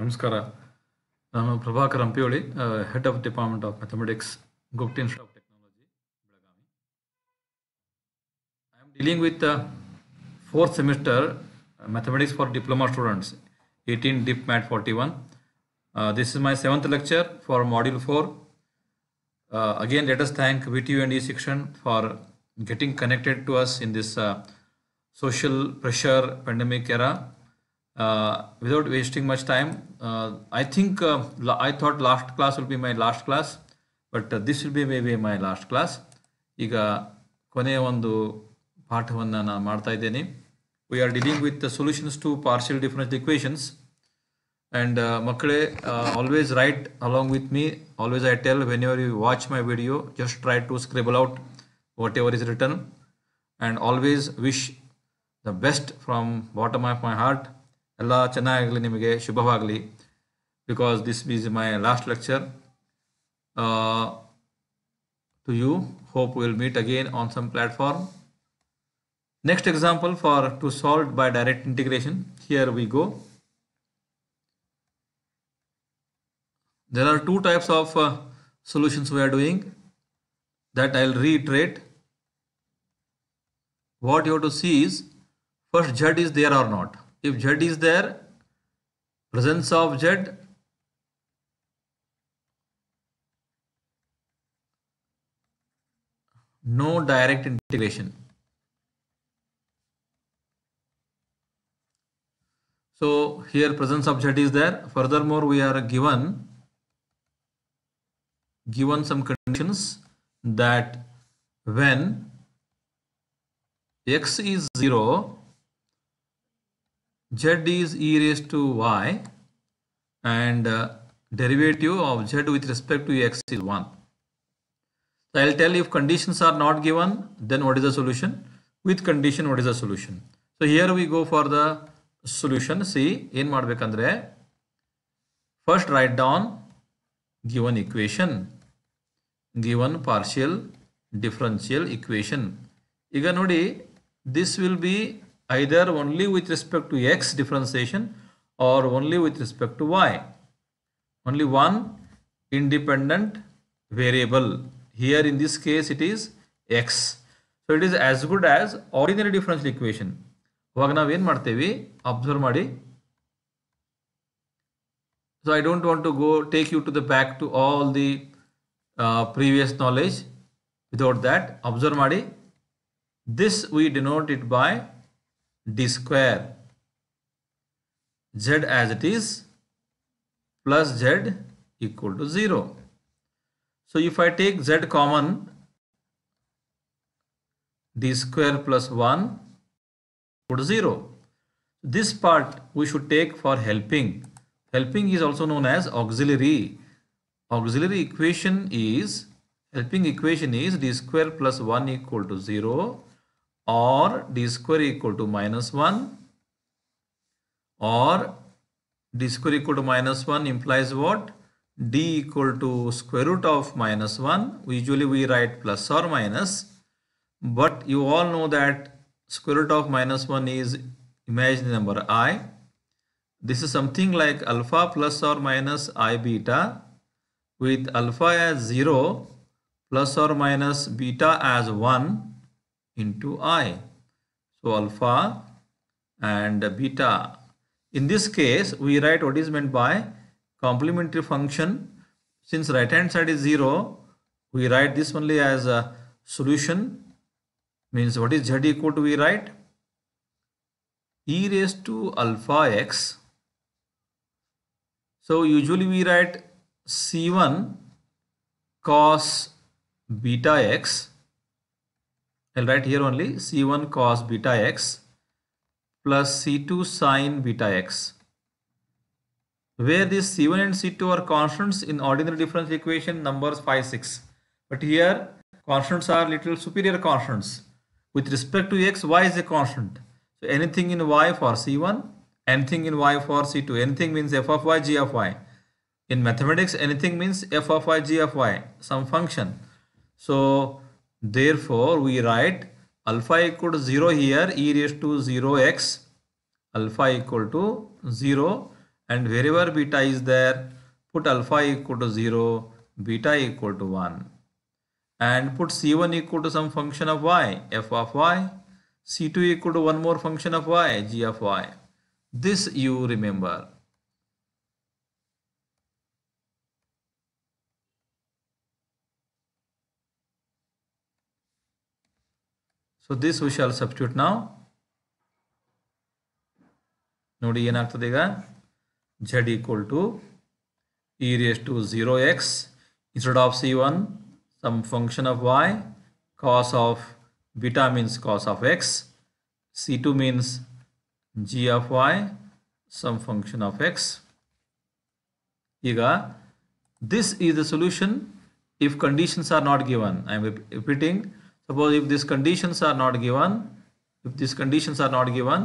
ನಮಸ್ಕಾರ ನಾನು Prabhakar Ampioli head of department of mathematics ಗುಪ್ಟ್ institute of technology Belagavi I am dealing with fourth semester mathematics for diploma students eighteen dip mat forty one this is my seventh lecture for module four again let's thank V T U and E section for getting connected to us in this uh, social pressure pandemic era uh, without wasting much time, uh, I think uh, I thought last class will be my last class, but this will be maybe my last class ಈಗ ಕೊನೆಯ ಒಂದು ಪಾಠವನ್ನು ನಾನು ಮಾಡ್ತಾ ಇದ್ದೇನೆ we are dealing with solutions to partial differential equations and ಮಕ್ಕಳೇ always write along with me always I tell when your you watch my video just try to scribble out whatever is return and always wish the best from bottom of my heart ಎಲ್ಲ ಚೆನ್ನಾಗಲಿ ನಿಮಗೆ ಶುಭವಾಗಲಿ because this is my last lecture to you hope will meet again on some platform next example for to solve by direct integration here we go there are two types of uh, solutions we are doing that I'll reiterate. What you have to see is first Z is there or not if z is there presence of z no direct integration so here presence of z is there furthermore we are given given some conditions that when x is 0 z is e raised to y and uh, derivative of z with respect to x is 1. So I'll tell if conditions are not given, then what is the solution? With condition, what is the solution? So here we go for the solution. See, in Madhbekandre, first write down given equation, given partial differential equation. Iganodi, this will be either only with respect to x differentiation or only with respect to y. Only one independent variable. Here in this case it is x. So it is as good as ordinary differential equation. ಅವಾಗ ನಾವೇನು ಮಾಡ್ತೇವೆ observe ಮಾಡಿ so I don't want to go take to to the back to all the previous knowledge. Without that, observe ಮಾಡಿ This we denote it by d square z as it is plus z equal to 0. So if I take z common d square plus 1 equal 0. This part we should take for helping. Helping is also known as auxiliary. Auxiliary equation is helping equation is d square plus 1 equal to 0 or d square equal to minus 1 or d square equal to minus 1 implies what d equal to square root of minus 1 usually we write plus or minus but you all know that square root of minus 1 is imaginary number i this is something like alpha plus or minus i beta with alpha as 0 plus or minus beta as 1 into i. So alpha and beta. In this case, we write what is meant by complementary function. Since right hand side is 0, we write this only as a solution. Means what is z equal to we write? e raised to alpha x. So usually we write c1 cos beta x I'll write here only C1 cos beta x plus C2 sin beta x. Where this C1 and C2 are constants in ordinary differential equation numbers 5, 6. But here constants are little superior constants. With respect to x, y is a constant. So anything in y for C1, anything in y for C2, anything means f of y, g of y. In mathematics, anything means f of y, g of y, some function. So Therefore, we write alpha equal to 0 here e raised to 0x alpha equal to 0 and wherever beta is there put alpha equal to 0 beta equal to 1 and put c1 equal to some function of y f of y c2 equal to one more function of y g of y this you remember So this we shall substitute now. ನೋಡಿ ಏನಾಗ್ತದೆ ಈಗ z equal to e raise to zero X instead of C one some function of Y, cos of beta means cos of x c2 means g of y some function of x Ega, this is the solution if conditions are not given i am repeating suppose if these conditions are not given if these conditions are not given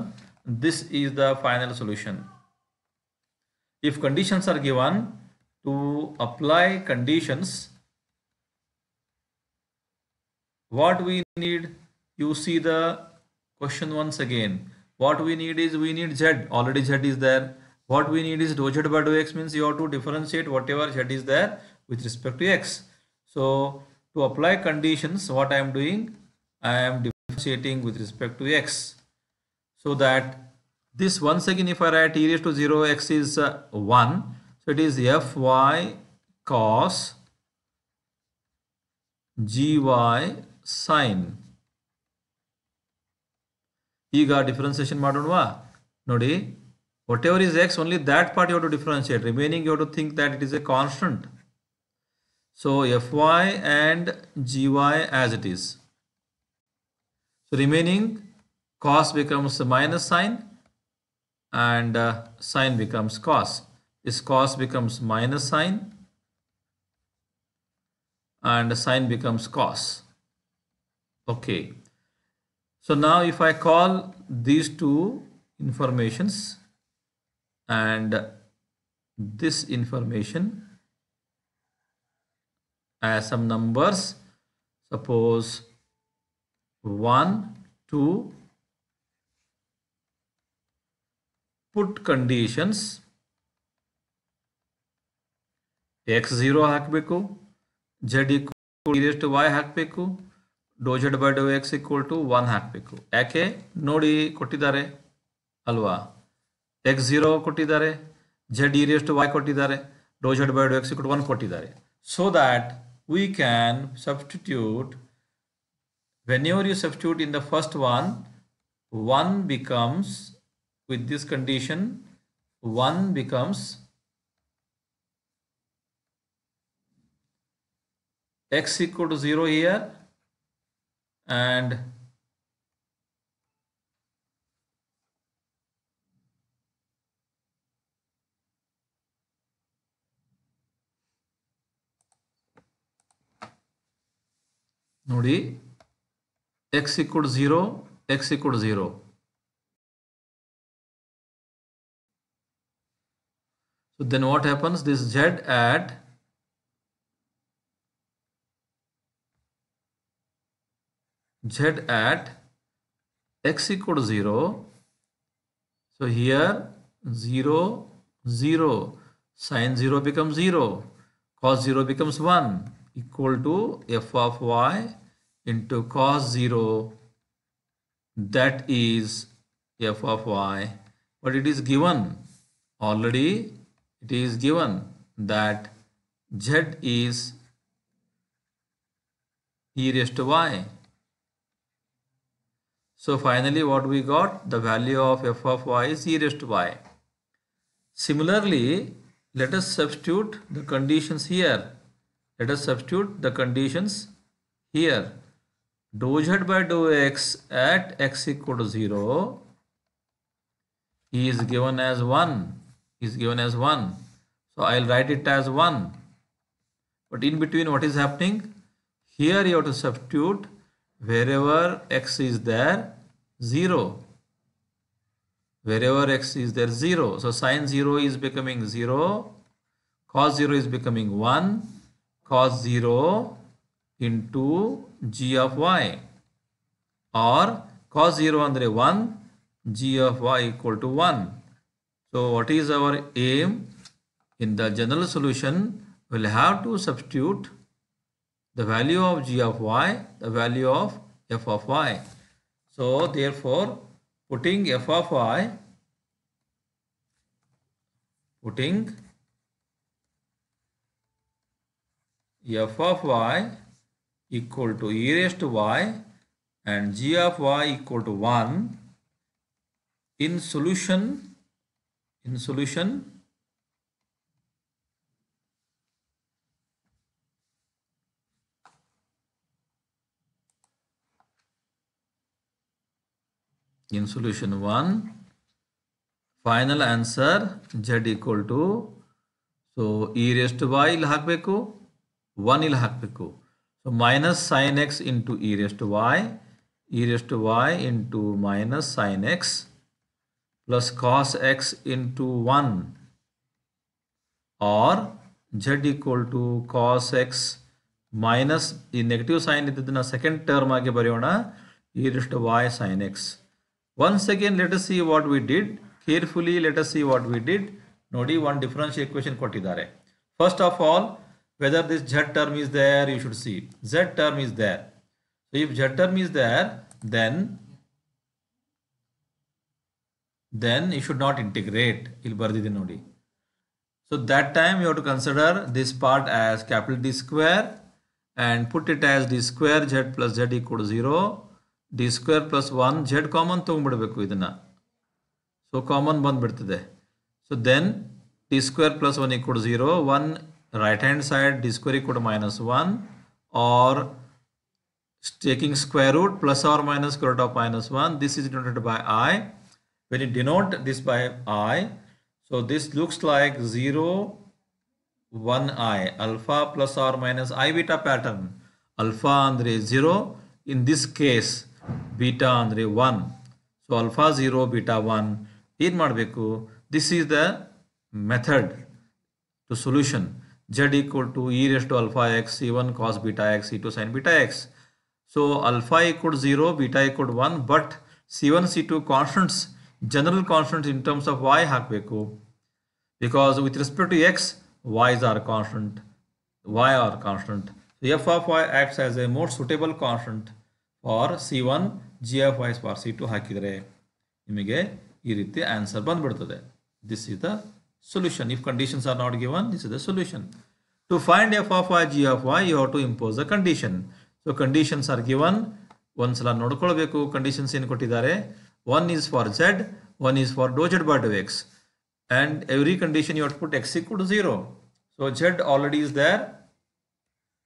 this is the final solution if conditions are given to apply conditions what we need you see the question once again what we need is we need z already z is there what we need is dou z by dou x means you have to differentiate whatever z is there with respect to x so to apply conditions what I am doing I am differentiating with respect to x so that this once again if I write e raised to 0 x is uh, 1 so it is fy cos gy sine ಈಗ differentiation ಮಾಡೋಣವಾ ನೋಡಿ whatever is x only that part you have to differentiate remaining you have to think that it is a constant so Fy and Gy as it is. So remaining cos becomes the minus sign and uh, sine becomes cos. This cos becomes minus sine and sine becomes cos. Okay. So now if I call these two informations and this information as some numbers suppose 1 2 put conditions x0 hat hakbeku z equal to e raised to y hakbeku do z by do x equal to 1 hat hakbeku ake nodi kotidare alwa x0 kotidare z e raised to y kotidare do z by do x equal to 1 kotidare so that we can substitute whenever you substitute in the first one 1 becomes with this condition 1 becomes x equal to 0 here and ನೋಡಿ x equal 0 x equal zero, x equal zero. So then what happens? This z at z at x equal 0. So here 0, 0. Sine 0 becomes 0. Cos 0 becomes 1 equal to f of y into cos 0 that is f of y but it is given already it is given that z is e raised to y so finally what we got the value of f of y is e raised to y similarly let us substitute the conditions here let us substitute the conditions here. Dou z by dou x at x equal to 0 he is given as 1. He is given as 1. So I'll write it as 1. But in between what is happening? Here you have to substitute wherever x is there 0. Wherever x is there 0. So sine 0 is becoming 0. Cos 0 is becoming 1 cos 0 into g of y or cos 0 andre 1 g of y equal to 1. So what is our aim in the general solution we will have to substitute the value of g of y the value of f of y. So therefore putting f of y putting f of y equal to e raised to y and g of y equal to 1 in solution in solution in solution 1 final answer z equal to so e raised to y ಇಲ್ಲಿ ಹಾಕಬೇಕು one इलाको so minus sine x into e raised y raised y into minus sine x plus cos x into one और z equal to cos x minus negative sine ना second term आगे बरियोण e raised y sine x one second let see what we carefully let see what we note one differential equation को first of all whether this z term is there you should see z term is there so if z term is there then then you should not integrate so that time you have to consider this part as capital D square and put it as D square Z plus Z equal to 0 D square plus 1 Z common ತೊಗೊಂಡ್ಬಿಡ್ಬೇಕು so common ಬಂದ್ಬಿಡ್ತದೆ so then D square plus 1 equal to 0 1 right hand side d square equal to minus 1 or taking square root plus or minus square root of minus 1 this is denoted by i when you denote this by i so this looks like 0 1 i alpha plus or minus i beta pattern alpha andre 0 in this case beta andre 1 so alpha 0 beta 1 in ಮಾಡಬೇಕು this is the method to solution. z equal to e raised to alpha x c1 cos beta x c2 sin beta x. So alpha equal to 0, beta equal to 1 but c1 c2 constants general constants in terms of y hakbeku because with respect to x y's are constant y are constant so f of y acts as a more suitable constant for c1 g of y for c2 ಹಾಕಿದರೆ ನಿಮಗೆ ಈ ರೀತಿ answer ಬಂದ್ಬಿಡ್ತದೆ this is the solution. If conditions are not given, this is the solution. To find f of y, g of y, you have to impose a condition. So conditions are given. ಒಂದ್ಸಲ ನೋಡ್ಕೊಳ್ಬೇಕು conditions ಏನು ಕೊಟ್ಟಿದ್ದಾರೆ in is One is for z, one is for by by x and every condition you have to put x equal to 0 so z already is there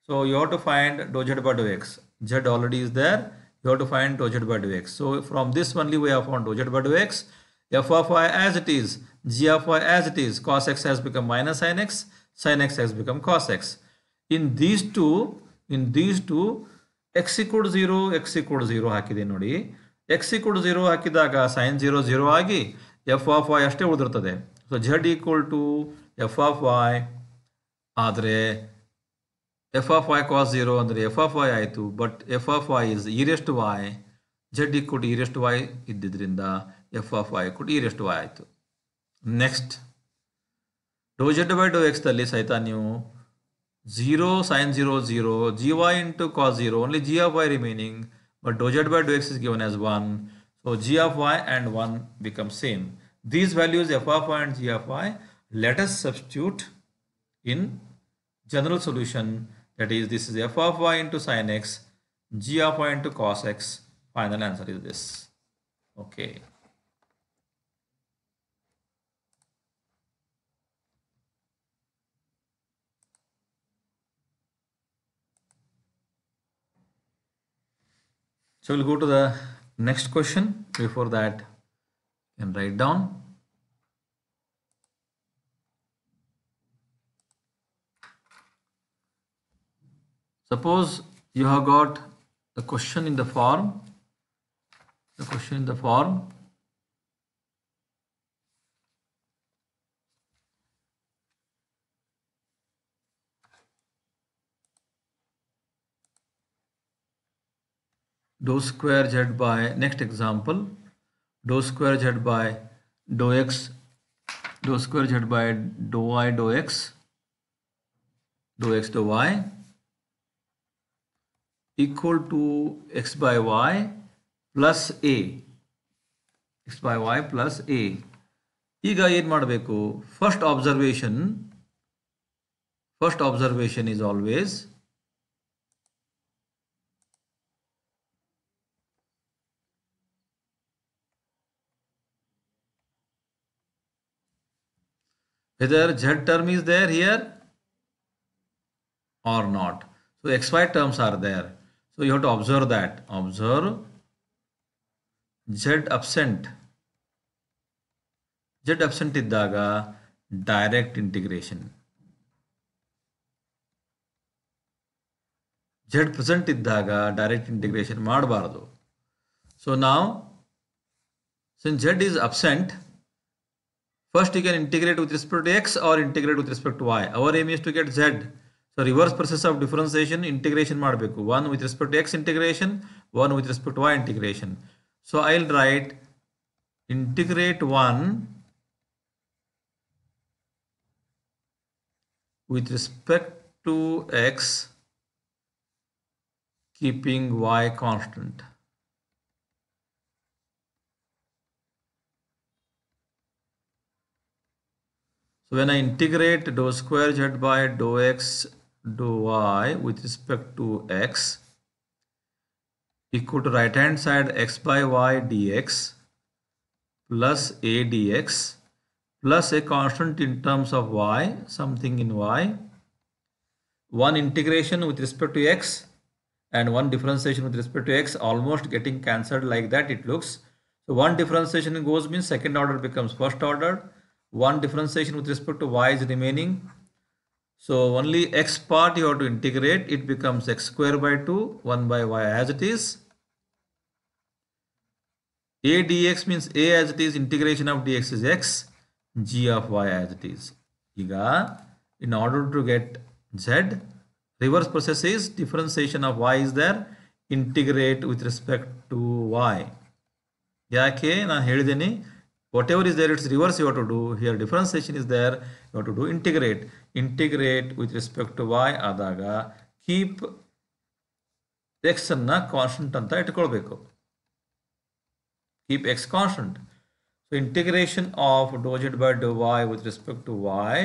so you have to find dou z by dou x z already is there you have to find dou z by dou x so from this only we have found dou z by dou x f of y as it is, g of y as it is, cos x has become minus sin x, sin x has become cos x. In these two, in these two, x equal 0, x equal 0 ಹಾಕಿದೆ ನೋಡಿ x equal 0 ಹಾಕಿದಾಗ sin 0 0 ಆಗಿ f of y ಅಷ್ಟೇ ಉಳಿದಿರ್ತದೆ So z equal to f of y Adre f of y cos 0 ಅಂದರೆ f of y ಆಯಿತು But f of y is e raised to y z equal to e raised to y ಇದ್ದಿದ್ದರಿಂದ f of y ಕೊಟ್ಟು ಈ to y ಆಯಿತು Next, do z by do x ಸಹಿತ ನೀವು zero zero zero zero 0 y into into cos zero only of of y remaining but z by do x is given as 1 So g of y and 1 become same. These values f of y and g of y, let us substitute in general solution. That is, this is f of y into sin x, g of y into cos x. Final answer is this. Okay. So we'll go to the next question. Before that, and write down. Suppose you have got the question in the form, the question in the form dou square z by next example dou square z by dou x dou square z by dou y dou x dou x dou y equal to x by y plus a x by y plus a ಈಗ ಏನು ಮಾಡಬೇಕು first observation first observation is always whether z term is there here or not. So xy terms are there. So you have to observe that. Observe z absent. z absent daga direct integration. z present daga direct integration ಮಾಡಬಾರದು. So now since z is absent First, you can integrate with respect to x or integrate with respect to y. Our aim is to get z. So, reverse process of differentiation, integration One with respect to x integration, one with respect to y integration. So, I'll write integrate 1 with respect to x keeping y constant. So when I integrate dou square z by dou x dou y with respect to x equal to right hand side x by y dx plus a dx plus a constant in terms of y something in y one integration with respect to x and one differentiation with respect to x almost getting cancelled like that it looks so one differentiation goes means second order becomes first order one differentiation with respect to y is remaining. So only x part you have to integrate. It becomes x square by 2, 1 by y as it is. a dx means a as it is, integration of dx is x, g of y as it is. in order to get z, reverse process is differentiation of y is there, integrate with respect to y. ಯಾಕೆ ನಾನು ಹೇಳಿದ್ದೀನಿ whatever is there its reverse you have to do here differentiation is there you have to do integrate integrate with respect to y Adaga keep x ಅನ್ನ constant ಅಂತ ಇಟ್ಕೊಳ್ಬೇಕು keep x constant so integration of dou z by dou y with respect to y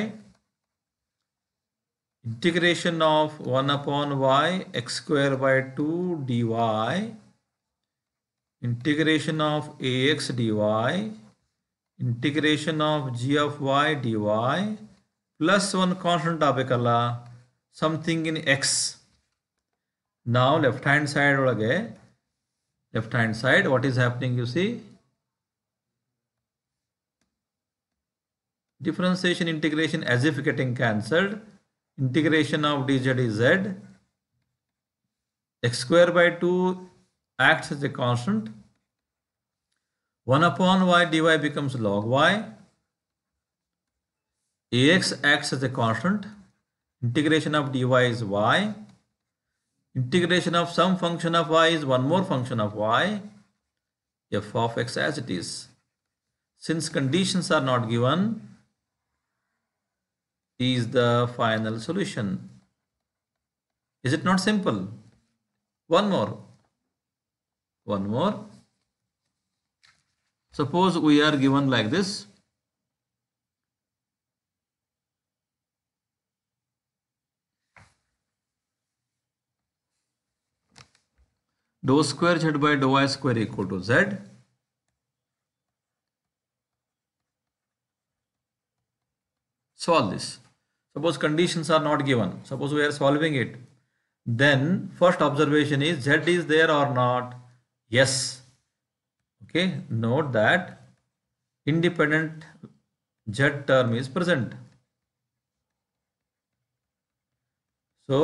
integration of 1 upon y x square by 2 dy integration of ax dy integration of g of y dy plus one constant ಆಗಬೇಕಲ್ಲ something in x now left hand side ಒಳಗೆ left hand side what is happening you see differentiation integration as if getting cancelled integration of dz dz x square by 2 acts as a constant 1 upon y dy becomes log y. ax acts as a constant. Integration of dy is y. Integration of some function of y is one more function of y. f of x as it is. Since conditions are not given, is the final solution. Is it not simple? One more. One more. Suppose we are given like this. Dou square z by dou i square equal to z. Solve this. Suppose conditions are not given. Suppose we are solving it. Then first observation is z is there or not? Yes okay note that independent z term is present so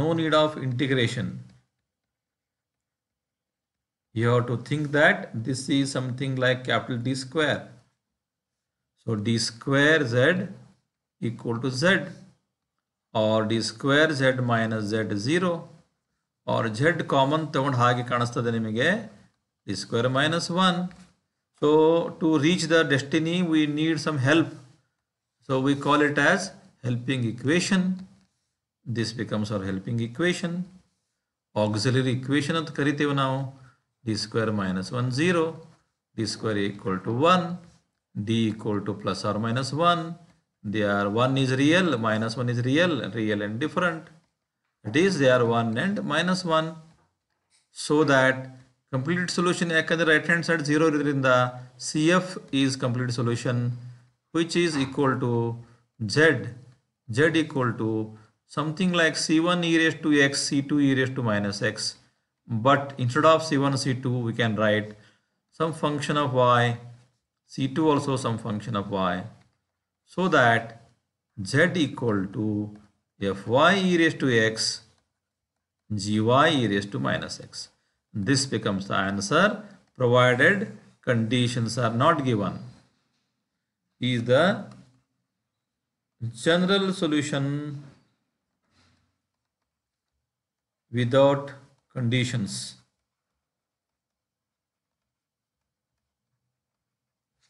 no need of integration you have to think that this is something like capital D square so D square Z equal to Z or D square Z minus Z 0 or Z common ತಗೊಂಡು ಹಾಗೆ ಕಾಣಿಸ್ತದೆ ನಿಮಗೆ D square minus 1. So to reach the destiny, we need some help. So we call it as helping equation. This becomes our helping equation. Auxiliary equation at Kariteva now. d square minus 1, 0. d square equal to 1. d equal to plus or minus 1. They are 1 is real, minus 1 is real, real and different. It is there 1 and minus 1. So that complete solution ಯಾಕಂದರೆ right-hand side zero. ಇರೋದ್ರಿಂದ the CF is completed solution, which is equal to z z equal to something like c1 e raised to x c2 e raised to minus x but instead of c1 c2 we can write some function of y c2 also some function of y so that z equal to fy e raised to x gy e raised to minus x this becomes the answer provided conditions are not given is the general solution without conditions.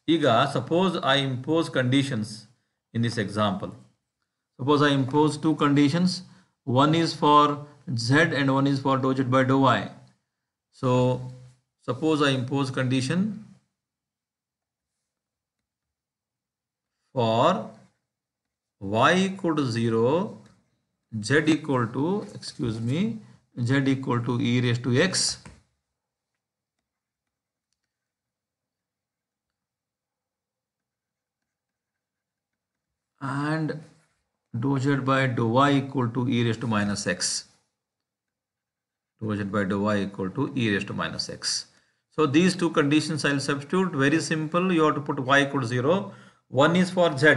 Iga, suppose I impose conditions in this example. Suppose I impose two conditions. One is for z and one is for dou z by dou y. So suppose I impose condition for y equal to 0, z equal to, excuse me, z equal to e raised to x. And dou z by dou y equal to e raised to minus x divided by dou y equal to e raised to minus x. So these two conditions I'll substitute. Very simple. You have to put y equal to 0. One is for z.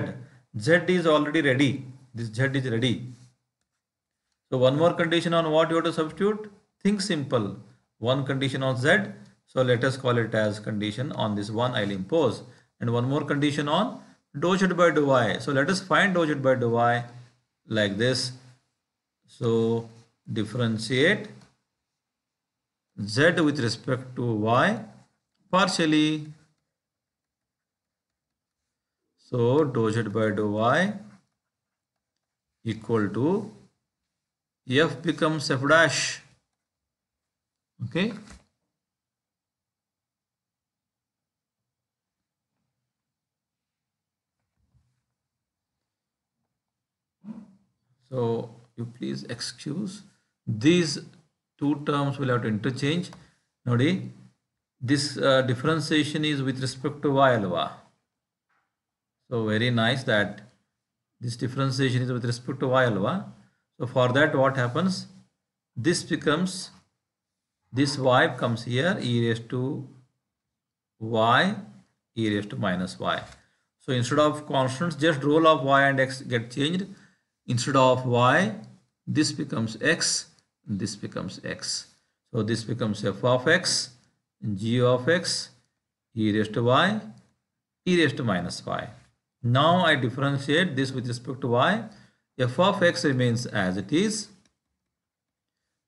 z is already ready. This z is ready. So one more condition on what you have to substitute. Think simple. One condition on z. So let us call it as condition on this one I'll impose. And one more condition on dou z by dou y. So let us find dou z by dou y like this. So differentiate z with respect to y partially. So dou z by dou y equal to f becomes f dash. Okay. So you please excuse these two terms will have to interchange ನೋಡಿ this uh, differentiation is with respect to y alpha. so very nice that this differentiation is with respect to y alpha. so for that what happens this becomes this y comes here e raised to y e raised to minus y so instead of constants just role of y and x get changed instead of y this becomes x this becomes x. So this becomes f of x, g of x, e raised to y, e raised to minus y. Now I differentiate this with respect to y. f of x remains as it is.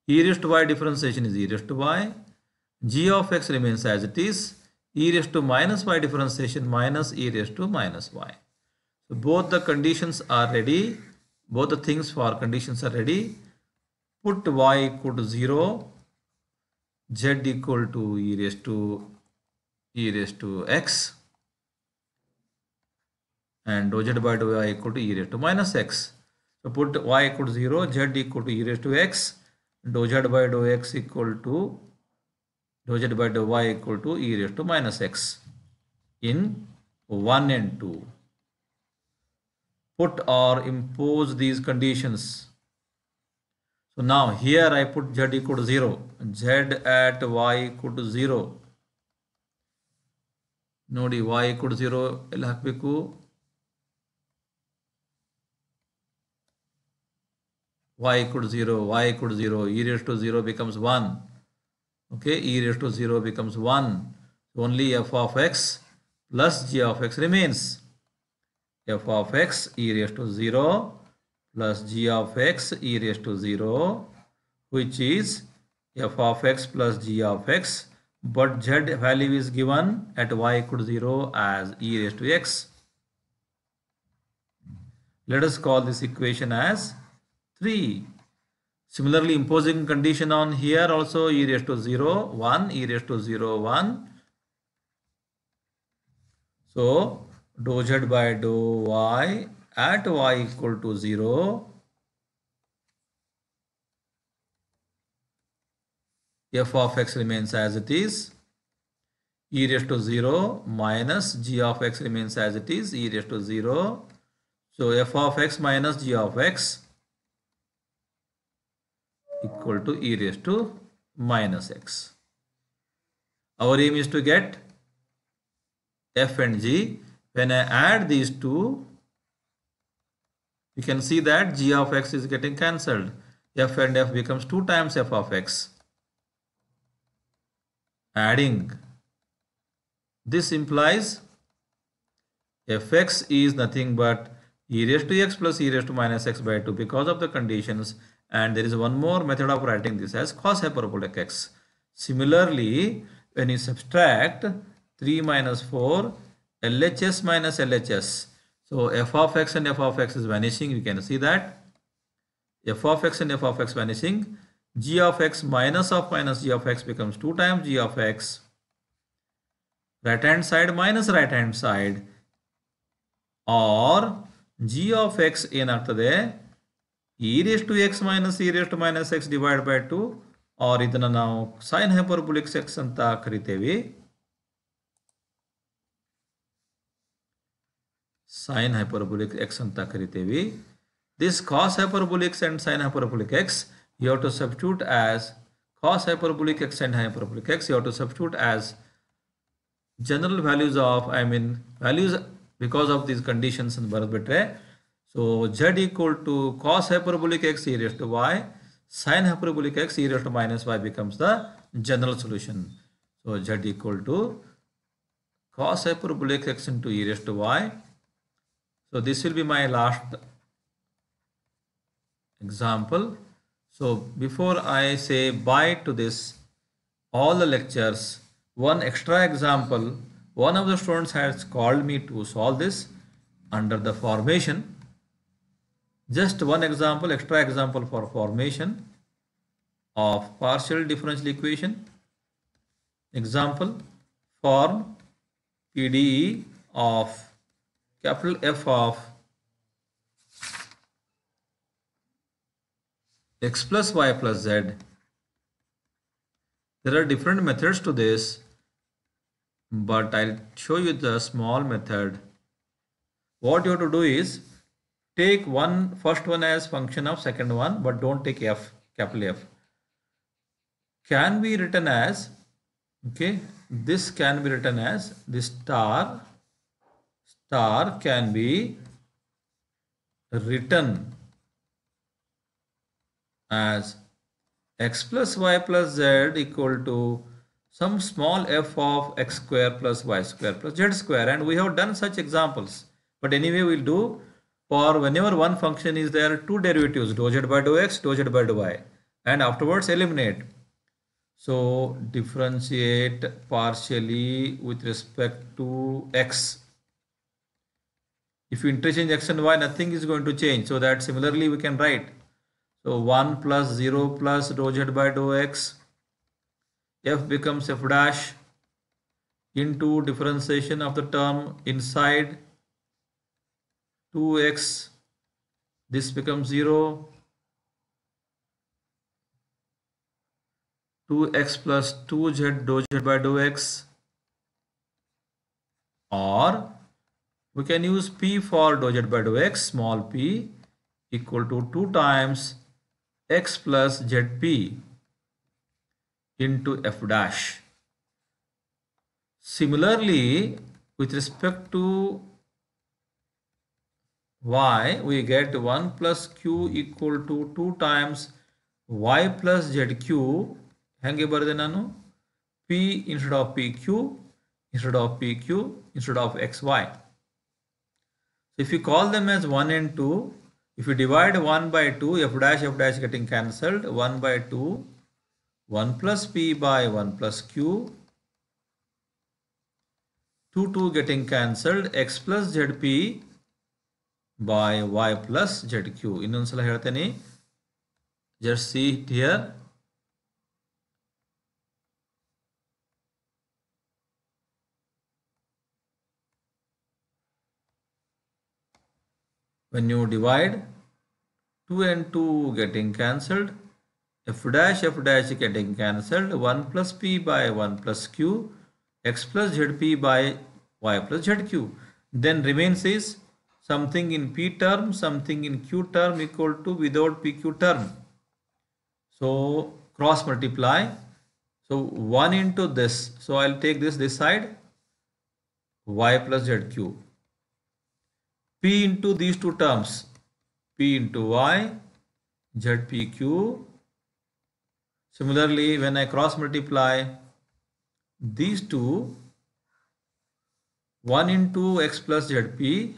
e raised to y differentiation is e raised to y. g of x remains as it is. e raised to minus y differentiation minus e raised to minus y. So both the conditions are ready. Both the things for conditions are ready put y equal to 0 z equal to e raised to e raised to x and dou z by dou y equal to e raised to minus x. So put y equal to 0, z equal to e raised to x, dou z by dou x equal to dou z by dou y equal to e raised to minus x in 1 and 2. Put or impose these conditions so now here I put z equal to 0, z at y equal to 0. ನೋಡಿ y equal to 0 ಎಲ್ಲಿ ಹಾಕಬೇಕು y equal to 0, y equal to 0, e raised to 0 becomes 1. Okay, e raised to 0 becomes 1. So only f of x plus g of x remains. f of x e raised to 0 plus g of x e raised to 0 which is f of x plus g of x but z value is given at y equal to 0 as e raised to x. Let us call this equation as 3. Similarly, imposing condition on here also e raised to 0, 1, e raised to 0, 1. So, dou z by dou y at y equal to 0, f of x remains as it is e raised to 0 minus g of x remains as it is e raised to 0 so f of x minus g of x equal to e raised to minus x our aim is to get f and g when i add these two you can see that g of x is getting cancelled. f and f becomes 2 times f of x. Adding. This implies fx is nothing but e raised to x plus e raised to minus x by 2 because of the conditions and there is one more method of writing this as cos hyperbolic x. Similarly, when you subtract 3 minus 4 LHS minus LHS So f of x and f of x is vanishing. We can see that f of x and f of x vanishing. g of x minus of minus g of x becomes two times g of x. Right hand side minus right hand side. Or g of x in ಏನಾಗ್ತದೆ e raised to x minus e raised to minus x divided by two, or ಇದನ್ನು ನಾವು sine hyperbolic section तक ಅಂತ हुए sine hyperbolic x ಅಂತ ಕರಿತೀವಿ this cos hyperbolic and sin hyperbolic x you have to substitute as cos hyperbolic x and hyperbolic x you have to substitute as general values of i mean values because of these conditions and ಬರೆದ್ಬಿಟ್ರೆ so z equal to cos hyperbolic x e raised to y sin hyperbolic x e raised to minus y becomes the general solution so z equal to cos hyperbolic x into e raised to y So this will be my last example. So before I say bye to this, all the lectures, one extra example, one of the students has called me to solve this under the formation. Just one example, extra example for formation of partial differential equation. Example, form PDE of capital F of x plus y plus z. There are different methods to this, but I'll show you the small method. What you have to do is take one first one as function of second one, but don't take f capital F. Can be written as okay, this can be written as this star star can be written as x plus y plus z equal to some small f of x square plus y square plus z square and we have done such examples but anyway we'll do for whenever one function is there two derivatives dou z by dou x dou z by dou y and afterwards eliminate so differentiate partially with respect to x if you interchange x and y nothing is going to change so that similarly we can write so 1 plus 0 plus rho z by rho x f becomes f dash into differentiation of the term inside 2x this becomes 0 2x plus 2z dou z by dou x or we can use P for dou z by dou x small p equal to 2 times x plus zp into f dash. Similarly, with respect to y, we get 1 plus q equal to 2 times y plus zq ಹೆಂಗೆ ಬರೆದೆ ನಾನು p instead of pq instead of pq instead of xy so if you call them as 1 and 2, if you divide 1 by 2, f dash f dash getting cancelled, 1 by 2, 1 plus p by 1 plus q, 2 2 getting cancelled, x plus zp by y plus zq. here, ಹೇಳ್ತೇನೆ just see it here When you divide 2 and 2 getting cancelled f dash f dash getting cancelled 1 plus p by 1 plus q x plus zp by y plus zq then remains is something in p term something in q term equal to without pq term so cross multiply so 1 into this so i'll take this this side y plus zq P into these two terms. P into Y, ZPQ. Similarly, when I cross multiply these two, 1 into X plus ZP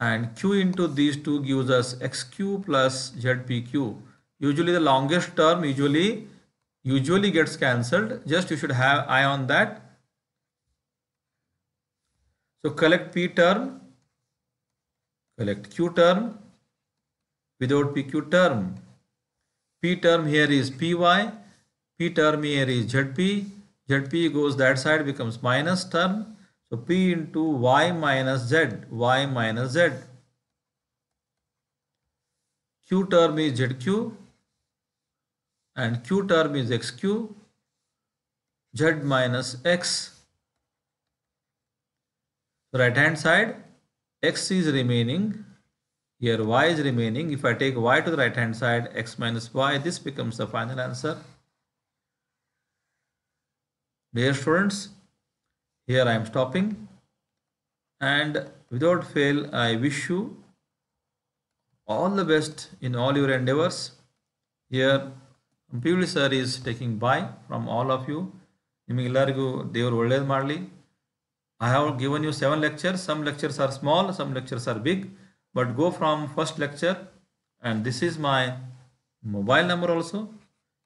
and Q into these two gives us XQ plus ZPQ. Usually the longest term usually usually gets cancelled. Just you should have eye on that so collect P term, collect Q term without PQ term. P term here is Py, P term here is Zp, Zp goes that side becomes minus term. So P into Y minus Z, Y minus Z. Q term is ZQ and Q term is XQ, Z minus X right hand side x is remaining here y is remaining if I take y to the right hand side x minus y this becomes the final answer dear students here I am stopping and without fail I wish you all the best in all your endeavors here Pivli sir is taking bye from all of you ನಿಮಗೆಲ್ಲರಿಗೂ ದೇವರು ಒಳ್ಳೇದು ಮಾಡಲಿ I have given you seven lectures. Some lectures are small, some lectures are big. But go from first lecture and this is my mobile number also.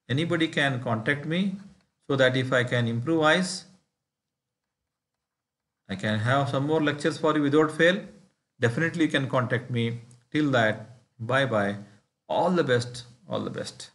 Anybody can contact me so that if I can improvise, I can have some more lectures for you without fail. Definitely you can contact me. Till that, bye bye. All the best. All the best.